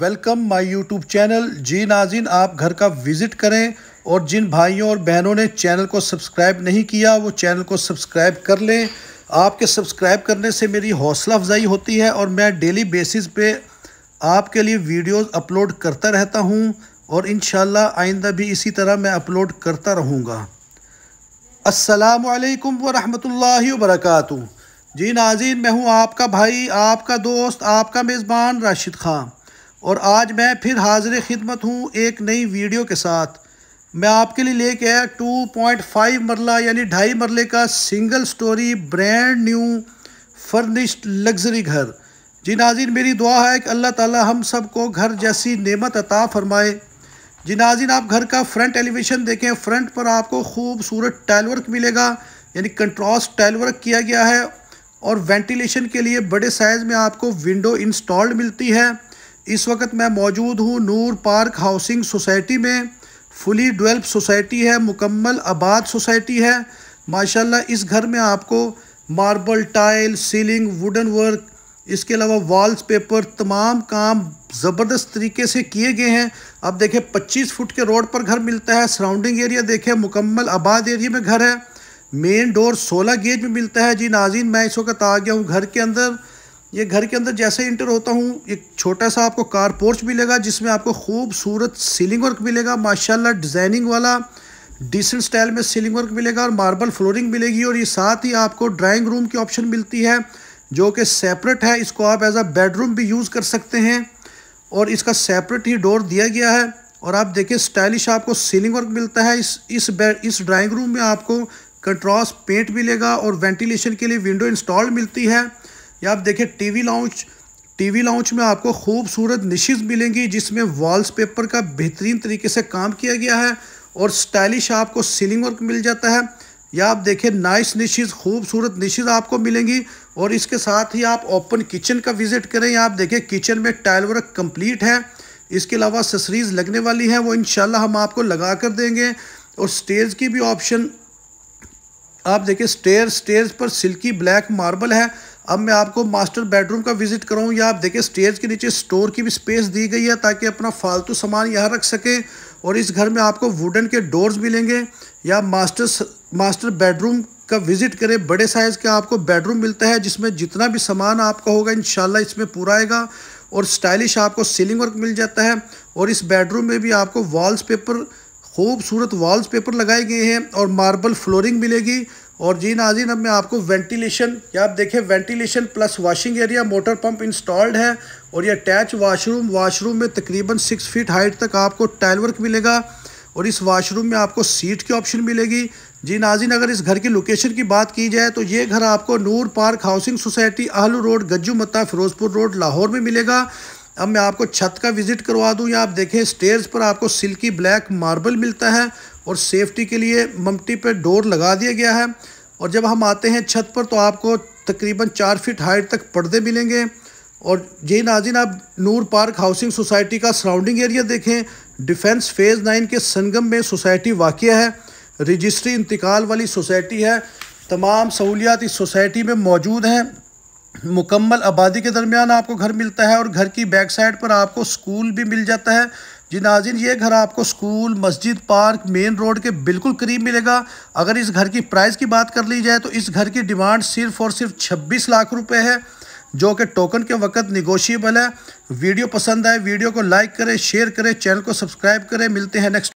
welcome my YouTube channel जी नाजिन आप घर का विज़िट करें और जिन भाइयों और बहनों ने चैनल को सब्सक्राइब नहीं किया वो चैनल को सब्सक्राइब कर लें आपके सब्सक्राइब करने से मेरी हौसला अफजाई होती है और मैं डेली बेसिस पे आपके लिए वीडियोस अपलोड करता रहता हूं और इन आइंदा भी इसी तरह मैं अपलोड करता रहूँगा असलकम वरहमल वर्क जी नाज़िन मैं हूँ आपका भाई आपका दोस्त आपका मेज़बान राशिद ख़ान और आज मैं फिर हाजिर खिदमत हूँ एक नई वीडियो के साथ मैं आपके लिए लेके आया फाइव मरला यानी ढाई मरले का single story brand new furnished luxury घर जी नाजिन मेरी दुआ है कि अल्लाह ताला हम सबको घर जैसी नेमत अता फरमाए जी नाजिन आप घर का फ्रंट एलिवेशन देखें फ्रंट पर आपको खूबसूरत टाइल वर्क मिलेगा यानी कंट्रास्ट टाइल वर्क किया गया है और वेंटिलेशन के लिए बड़े साइज़ में आपको विंडो इंस्टॉल्ड मिलती है इस वक्त मैं मौजूद हूँ नूर पार्क हाउसिंग सोसाइटी में फुली डवेल्प सोसाइटी है मुकम्मल आबाद सोसाइटी है माशाल्लाह इस घर में आपको marble tile ceiling wooden work इसके अलावा वॉल्स पेपर तमाम काम ज़बरदस्त तरीके से किए गए हैं अब देखें 25 फुट के रोड पर घर मिलता है सराउंडिंग एरिया देखें मुकम्मल आबाद एरिया में घर है मेन डोर 16 गेज में मिलता है जी नाजीन मैं इस वक्त आ गया हूँ घर के अंदर ये घर के अंदर जैसे इंटर होता हूँ एक छोटा सा आपको कार पोर्च मिलेगा जिसमें आपको खूबसूरत सीलिंग वर्क मिलेगा माशाल्लाह डिज़ाइनिंग वाला डिसेंट स्टाइल में सीलिंग वर्क मिलेगा और मार्बल फ्लोरिंग मिलेगी और ये साथ ही आपको ड्राइंग रूम की ऑप्शन मिलती है जो कि सेपरेट है इसको आप एज अ बेडरूम भी यूज़ कर सकते हैं और इसका सेपरेट ही डोर दिया गया है और आप देखिए स्टाइलिश आपको सीलिंग वर्क मिलता है इस इस इस ड्राइंग रूम में आपको कंट्रास्ट पेंट मिलेगा और वेंटिलेशन के लिए विंडो इंस्टॉल मिलती है या आप देखें टीवी लाउंज टीवी लाउंज में आपको खूबसूरत निशिज मिलेंगी जिसमें वॉल्स पेपर का बेहतरीन तरीके से काम किया गया है और स्टाइलिश आपको सीलिंग वर्क मिल जाता है या आप देखें नाइस निशिज खूबसूरत निशिज आपको मिलेंगी और इसके साथ ही आप ओपन किचन का विज़िट करें या आप देखें किचन में टाइल वर्क कम्प्लीट है इसके अलावा ससरीज़ लगने वाली हैं वो इन हम आपको लगा कर देंगे और स्टेज की भी ऑप्शन आप देखिए स्टेयर स्टेयर पर सिल्की ब्लैक मार्बल है अब मैं आपको मास्टर बेडरूम का विजिट कराऊं या आप देखिए स्टेयर के नीचे स्टोर की भी स्पेस दी गई है ताकि अपना फालतू सामान यहाँ रख सकें और इस घर में आपको वुडन के डोर्स मिलेंगे या मास्टर मास्टर बेडरूम का विजिट करें बड़े साइज़ का आपको बेडरूम मिलता है जिसमें जितना भी सामान आपका होगा इन इसमें पूरा आएगा और स्टाइलिश आपको सीलिंग वर्क मिल जाता है और इस बेडरूम में भी आपको वॉल्स पेपर खूबसूरत वॉल्स पेपर लगाए गए हैं और मार्बल फ्लोरिंग मिलेगी और जी नाजीन अब मैं आपको वेंटिलेशन या आप देखें ventilation plus washing area motor pump installed है और ये अटैच वाशरूम वाशरूम में तकरीबन सिक्स फीट हाइट तक आपको टाइल वर्क मिलेगा और इस वाशरूम में आपको सीट की ऑप्शन मिलेगी जी नाजिन अगर इस घर की लोकेशन की बात की जाए तो ये घर आपको Noor park housing society Ahlu road Gajju Matta Ferozepur road Lahore में मिलेगा अब मैं आपको छत का विज़िट करवा दूं या आप देखें स्टेयर्स पर आपको सिल्की ब्लैक मार्बल मिलता है और सेफ्टी के लिए ममटी पर डोर लगा दिया गया है और जब हम आते हैं छत पर तो आपको तकरीबन चार फीट हाइट तक पर्दे मिलेंगे और ये नाजिन आप नूर पार्क हाउसिंग सोसाइटी का सराउंडिंग एरिया देखें डिफेंस फेज़ नाइन के संगम में सोसाइटी वाक़ है रजिस्ट्री इंतकाल वाली सोसाइटी है तमाम सहूलियात इस सोसाइटी में मौजूद हैं मुकम्मल आबादी के दरमियान आपको घर मिलता है और घर की बैक साइड पर आपको स्कूल भी मिल जाता है जी नाजिन ये घर आपको स्कूल मस्जिद पार्क मेन रोड के बिल्कुल करीब मिलेगा अगर इस घर की प्राइस की बात कर ली जाए तो इस घर की डिमांड सिर्फ और सिर्फ छब्बीस लाख रुपए है जो कि टोकन के वक्त निगोशियबल है वीडियो पसंद आए वीडियो को लाइक करें शेयर करें चैनल को सब्सक्राइब करें मिलते हैं नेक्स्ट